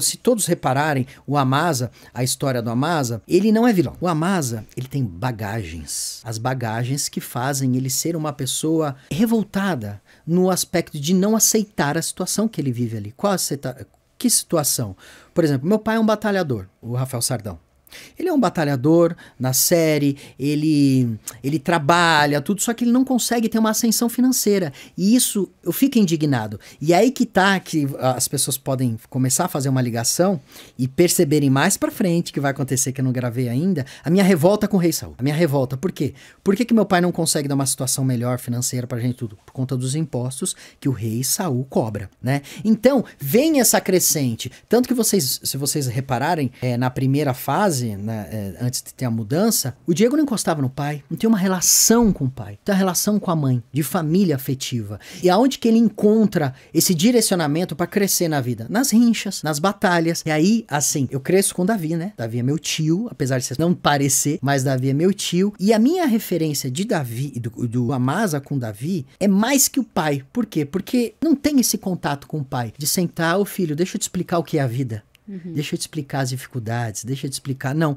Se todos repararem, o Amasa, a história do Amasa, ele não é vilão. O Amasa, ele tem bagagens. As bagagens que fazem ele ser uma pessoa revoltada no aspecto de não aceitar a situação que ele vive ali. Qual aceitar? Que situação? Por exemplo, meu pai é um batalhador, o Rafael Sardão. Ele é um batalhador na série, ele ele trabalha, tudo, só que ele não consegue ter uma ascensão financeira. E isso eu fico indignado. E é aí que tá que ah, as pessoas podem começar a fazer uma ligação e perceberem mais para frente que vai acontecer que eu não gravei ainda, a minha revolta com o Rei Saul. A minha revolta, por quê? Por que, que meu pai não consegue dar uma situação melhor financeira pra gente tudo por conta dos impostos que o Rei Saul cobra, né? Então, vem essa crescente, tanto que vocês, se vocês repararem, é, na primeira fase fase, né, eh, antes de ter a mudança, o Diego não encostava no pai, não tem uma relação com o pai, tem então uma relação com a mãe, de família afetiva. E aonde que ele encontra esse direcionamento para crescer na vida? Nas rinchas, nas batalhas. E aí, assim, eu cresço com Davi, né? Davi é meu tio, apesar de não parecer, mas Davi é meu tio. E a minha referência de Davi, do, do Amasa com Davi, é mais que o pai. Por quê? Porque não tem esse contato com o pai, de sentar, o oh, filho, deixa eu te explicar o que é a vida. Uhum. Deixa eu te explicar as dificuldades, deixa eu te explicar. Não,